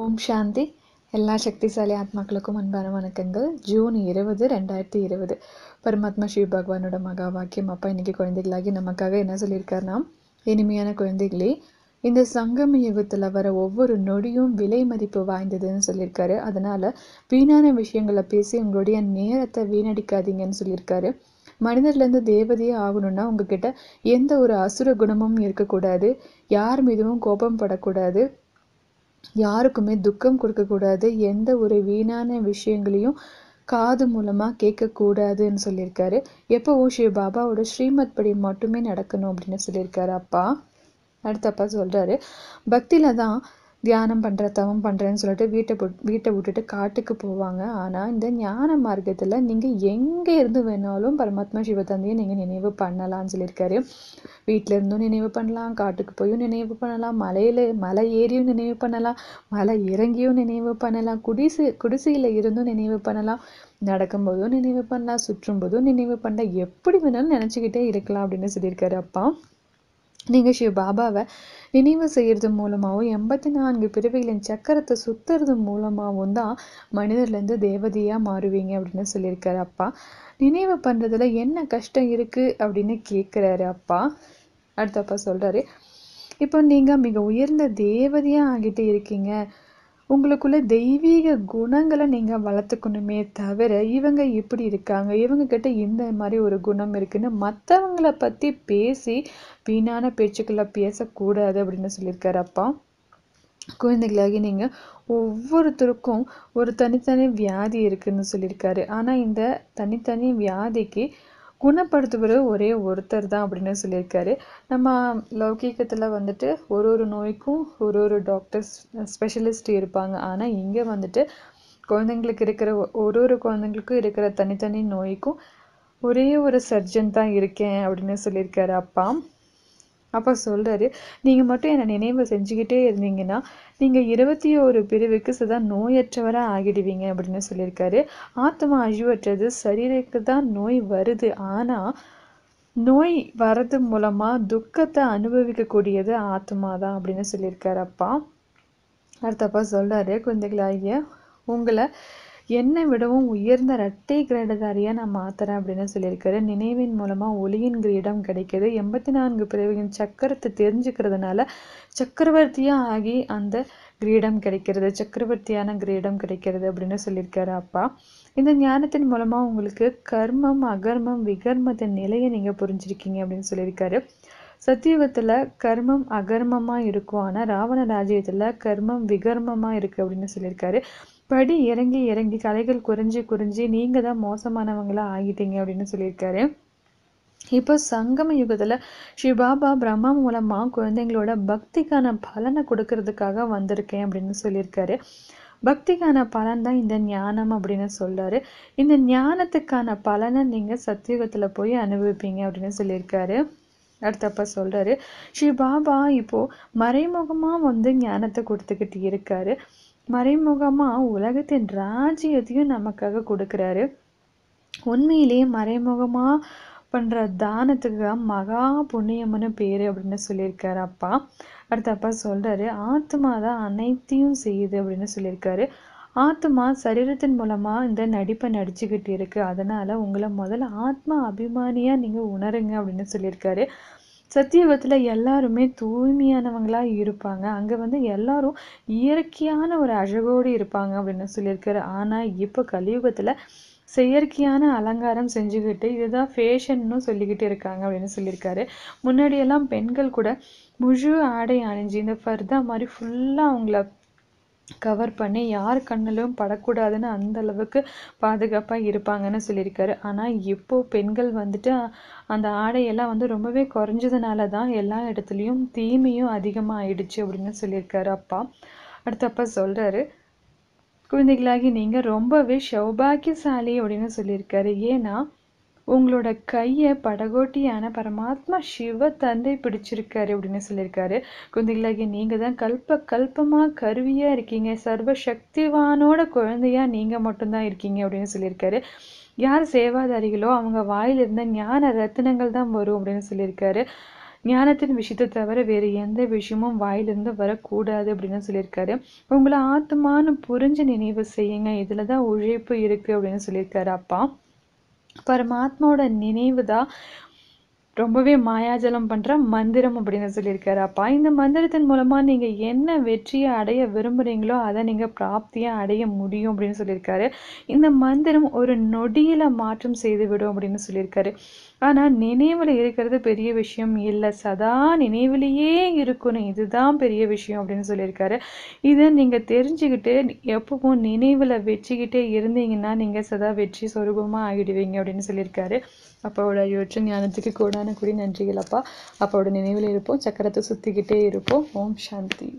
ஓம் சாந்தி எல்லா சக்திசாலி ஆத்மாக்களுக்கும் அன்பான வணக்கங்கள் ஜூன் இருபது ரெண்டாயிரத்தி இருபது பரமாத்மா ஸ்ரீ பகவானோட மகா வாக்கியம் அப்பா இன்னைக்கு குழந்தைகளாகி நமக்காக என்ன சொல்லியிருக்காருனா இனிமையான குழந்தைகளே இந்த சங்கம யுகத்தில் வர ஒவ்வொரு நொடியும் விலை மதிப்பு வாய்ந்ததுன்னு சொல்லியிருக்காரு அதனால் வீணான விஷயங்களை பேசி உங்களுடைய நேரத்தை வீணடிக்காதீங்கன்னு சொல்லியிருக்காரு மனிதர்லேருந்து தேவதையே ஆகணும்னா உங்ககிட்ட எந்த ஒரு அசுர குணமும் இருக்கக்கூடாது யார் மீதும் கோபம் படக்கூடாது யாருக்குமே துக்கம் கொடுக்கக்கூடாது எந்த ஒரு வீணான விஷயங்களையும் காது மூலமாக கேட்கக்கூடாதுன்னு சொல்லியிருக்காரு எப்போவும் ஸ்ரீ பாபாவோட ஸ்ரீமத் படி மட்டுமே நடக்கணும் அப்படின்னு சொல்லியிருக்காரு அப்பா அடுத்தப்பா சொல்றாரு சொல்கிறாரு பக்தியில் தான் தியானம் பண்ற தவம் பண்ணுறேன்னு சொல்லிட்டு வீட்டை வீட்டை விட்டுட்டு காட்டுக்கு போவாங்க ஆனால் இந்த ஞான மார்க்கத்தில் நீங்கள் எங்கே இருந்து வேணாலும் பரமாத்மா சிவதந்தையை நீங்கள் நினைவு பண்ணலாம்னு சொல்லியிருக்காரு வீட்டில் இருந்தும் நினைவு பண்ணலாம் காட்டுக்கு போயும் நினைவு பண்ணலாம் மலையில் மலை ஏறியும் நினைவு பண்ணலாம் மலை இறங்கியும் நினைவு பண்ணலாம் குடிசை குடிசையில் இருந்தும் நினைவு பண்ணலாம் நடக்கும்போதும் நினைவு பண்ணலாம் சுற்றும் போதும் நினைவு பண்ணலாம் எப்படி வேணாலும் நினச்சிக்கிட்டே இருக்கலாம் அப்படின்னு சொல்லியிருக்காரு அப்பா ஸ்ரீ பாபாவை நினைவு செய்கிறது மூலமாகவும் எண்பத்தி நான்கு பிறவிகளின் சக்கரத்தை சுத்துறது மூலமாகவும் தான் மனிதர்லேருந்து தேவதையாக மாறுவீங்க அப்படின்னு சொல்லியிருக்காரு அப்பா நினைவு பண்ணுறதுல என்ன கஷ்டம் இருக்குது அப்படின்னு கேட்குறாரு அப்பா அடுத்தப்பா சொல்கிறாரு இப்போ நீங்கள் மிக உயர்ந்த தேவதையாக ஆகிட்டு இருக்கீங்க உங்களுக்குள்ள தெய்வீக குணங்களை நீங்கள் வளர்த்துக்கணுமே தவிர இவங்க இப்படி இருக்காங்க இவங்க கிட்ட இந்த மாதிரி ஒரு குணம் இருக்குன்னு மற்றவங்களை பற்றி பேசி வீணான பேச்சுக்களை பேசக்கூடாது அப்படின்னு சொல்லியிருக்காரு அப்பா குழந்தைகளாகி நீங்கள் ஒவ்வொருத்தருக்கும் ஒரு தனித்தனி வியாதி இருக்குதுன்னு சொல்லியிருக்காரு ஆனால் இந்த தனித்தனி வியாதிக்கு குணப்படுத்துவது ஒரே ஒருத்தர் தான் அப்படின்னு சொல்லியிருக்காரு நம்ம லௌகீகத்தில் வந்துட்டு ஒரு ஒரு நோய்க்கும் ஒரு ஒரு டாக்டர்ஸ் ஸ்பெஷலிஸ்ட் இருப்பாங்க ஆனால் இங்கே வந்துட்டு குழந்தைங்களுக்கு இருக்கிற ஒரு ஒரு குழந்தைங்களுக்கும் இருக்கிற தனித்தனி நோய்க்கும் ஒரே ஒரு சர்ஜன் தான் இருக்கேன் அப்படின்னு சொல்லியிருக்காரு அப்பா அப்போ சொல்கிறாரு நீங்கள் மட்டும் என்னை நினைவு செஞ்சுக்கிட்டே இருந்தீங்கன்னா நீங்கள் இருபத்தி ஒரு பிரிவுக்கு சதா நோயற்றவராக ஆகிடுவீங்க அப்படின்னு சொல்லியிருக்காரு ஆத்மா அழிவற்றது சரீரத்துக்கு தான் நோய் வருது ஆனால் நோய் வரது மூலமாக துக்கத்தை அனுபவிக்கக்கூடியது ஆத்மா தான் அப்படின்னு சொல்லியிருக்காரு அப்பா அடுத்தப்பா சொல்கிறாரு குழந்தைகளாகிய உங்களை என்னை விடவும் உயர்ந்த இரட்டை கிரீடதாரியாக நான் மாத்துறேன் அப்படின்னு சொல்லியிருக்காரு நினைவின் மூலமாக ஒளியின் கிரீடம் கிடைக்கிது எண்பத்தி நான்கு பிறவியின் சக்கரத்தை தெரிஞ்சுக்கிறதுனால சக்கரவர்த்தியாக ஆகி அந்த கிரீடம் கிடைக்கிறது சக்கரவர்த்தியான கிரீடம் கிடைக்கிறது அப்படின்னு சொல்லியிருக்காரு அப்பா இந்த ஞானத்தின் மூலமாக உங்களுக்கு கர்மம் அகர்மம் விகர்மத்தின் நிலையை நீங்கள் புரிஞ்சிருக்கீங்க அப்படின்னு சொல்லியிருக்காரு சத்தியுகத்தில் கர்மம் அகர்மமாக இருக்கும் ஆனால் ராவண ராஜ்யத்தில் கர்மம் விகர்மமாக இருக்குது அப்படின்னு சொல்லியிருக்காரு படி இறங்கி இறங்கி கலைகள் குறைஞ்சி குறைஞ்சி நீங்கள் தான் மோசமானவங்களாக ஆகிட்டீங்க அப்படின்னு சொல்லியிருக்காரு இப்போ சங்கம யுகத்தில் ஸ்ரீ பாபா பிரம்மா மூலமாக குழந்தைங்களோட பக்திக்கான பலனை கொடுக்கறதுக்காக வந்திருக்கேன் அப்படின்னு சொல்லியிருக்காரு பக்திக்கான பலன் தான் இந்த ஞானம் அப்படின்னு சொல்கிறாரு இந்த ஞானத்துக்கான பலனை நீங்கள் சத்தியுகத்தில் போய் அனுபவிப்பீங்க அப்படின்னு சொல்லியிருக்காரு அடுத்தப்ப சொல்கிறாரு ஸ்ரீ பாபா இப்போது மறைமுகமாக வந்து ஞானத்தை கொடுத்துக்கிட்டு இருக்காரு மறைமுகமாக உலகத்தின் ராஜ்யத்தையும் நமக்காக கொடுக்குறாரு உண்மையிலேயே மறைமுகமாக பண்ணுற தானத்துக்கு மகா புண்ணியம்னு பேர் அப்படின்னு சொல்லியிருக்காரு அப்பா அடுத்த அப்பா சொல்கிறாரு ஆத்மா தான் அனைத்தையும் செய்யுது அப்படின்னு சொல்லியிருக்காரு ஆத்மா சரீரத்தின் மூலமாக இந்த நடிப்பை நடிச்சுக்கிட்டு இருக்குது அதனால் உங்களை முதல்ல ஆத்மா அபிமானியாக நீங்கள் உணருங்க அப்படின்னு சொல்லியிருக்காரு சத்தியுகத்தில் எல்லாருமே தூய்மையானவங்களாக இருப்பாங்க அங்கே வந்து எல்லாரும் இயற்கையான ஒரு அழகோடு இருப்பாங்க அப்படின்னு சொல்லியிருக்காரு ஆனால் இப்போ கலியுகத்தில் செயற்கையான அலங்காரம் செஞ்சுக்கிட்டு இதுதான் ஃபேஷன்னு சொல்லிக்கிட்டு இருக்காங்க அப்படின்னு சொல்லியிருக்காரு முன்னாடியெல்லாம் பெண்கள் கூட முழு ஆடை அணிஞ்சு இந்த ஃபர்தா மாதிரி ஃபுல்லாக அவங்கள கவர் பண்ணி யார் கண்ணிலும் படக்கூடாதுன்னு அந்தளவுக்கு பாதுகாப்பாக இருப்பாங்கன்னு சொல்லியிருக்காரு ஆனால் இப்போது பெண்கள் வந்துட்டு அந்த ஆடையெல்லாம் வந்து ரொம்பவே குறைஞ்சதுனால தான் எல்லா இடத்துலையும் தீமையும் அதிகமாக ஆயிடுச்சு அப்படின்னு சொல்லியிருக்காரு அப்பா அடுத்து அப்பா சொல்கிறாரு குழந்தைகளாகி நீங்கள் ரொம்பவே சௌபாக்கியசாலி அப்படின்னு சொல்லியிருக்காரு ஏன்னா உங்களோட கையை படகோட்டியான பரமாத்மா சிவ தந்தை பிடிச்சிருக்காரு அப்படின்னு சொல்லியிருக்காரு குந்திகளாகி நீங்கள் தான் கல்ப கல்பமாக கருவியாக இருக்கீங்க சர்வ சக்திவானோட குழந்தையாக நீங்கள் மட்டும்தான் இருக்கீங்க அப்படின்னு சொல்லியிருக்காரு யார் சேவாதாரிகளோ அவங்க வாயிலிருந்த ஞான ரத்தினங்கள் தான் வரும் அப்படின்னு சொல்லியிருக்காரு ஞானத்தின் விஷயத்தை தவிர வேறு எந்த விஷயமும் வாயிலிருந்து வரக்கூடாது அப்படின்னு சொல்லியிருக்காரு உங்களை ஆத்மான்னு புரிஞ்சு நினைவு செய்யுங்க இதில் தான் உழைப்பு இருக்குது அப்படின்னு சொல்லியிருக்காரு அப்பா பரமாத்மாவோட நினைவு தான் ரொம்பவே மாயாஜலம் பண்ணுற மந்திரம் அப்படின்னு சொல்லியிருக்காரு அப்பா இந்த மந்திரத்தின் மூலமாக நீங்கள் என்ன வெற்றியை அடைய விரும்புகிறீங்களோ அதை நீங்கள் பிராப்தியாக அடைய முடியும் அப்படின்னு சொல்லியிருக்காரு இந்த மந்திரம் ஒரு நொடியில் மாற்றம் செய்து விடும் அப்படின்னு சொல்லியிருக்காரு ஆனால் நினைவில் இருக்கிறது பெரிய விஷயம் இல்லை சதா நினைவிலேயே இருக்கணும் இதுதான் பெரிய விஷயம் அப்படின்னு சொல்லியிருக்காரு இதை நீங்கள் தெரிஞ்சுக்கிட்டு எப்பவும் நினைவில் வச்சுக்கிட்டே இருந்தீங்கன்னா நீங்கள் சதா வெற்றி சொரூபமாக ஆகிடுவீங்க அப்படின்னு சொல்லியிருக்காரு அப்பாவோட யோற்ற ஞானத்துக்கு கூட கோடான கொடி நன்றிகள் அப்பா அப்பாவோட நினைவில் இருப்போம் சக்கரத்தை சுற்றிக்கிட்டே இருப்போம் ஓம் சாந்தி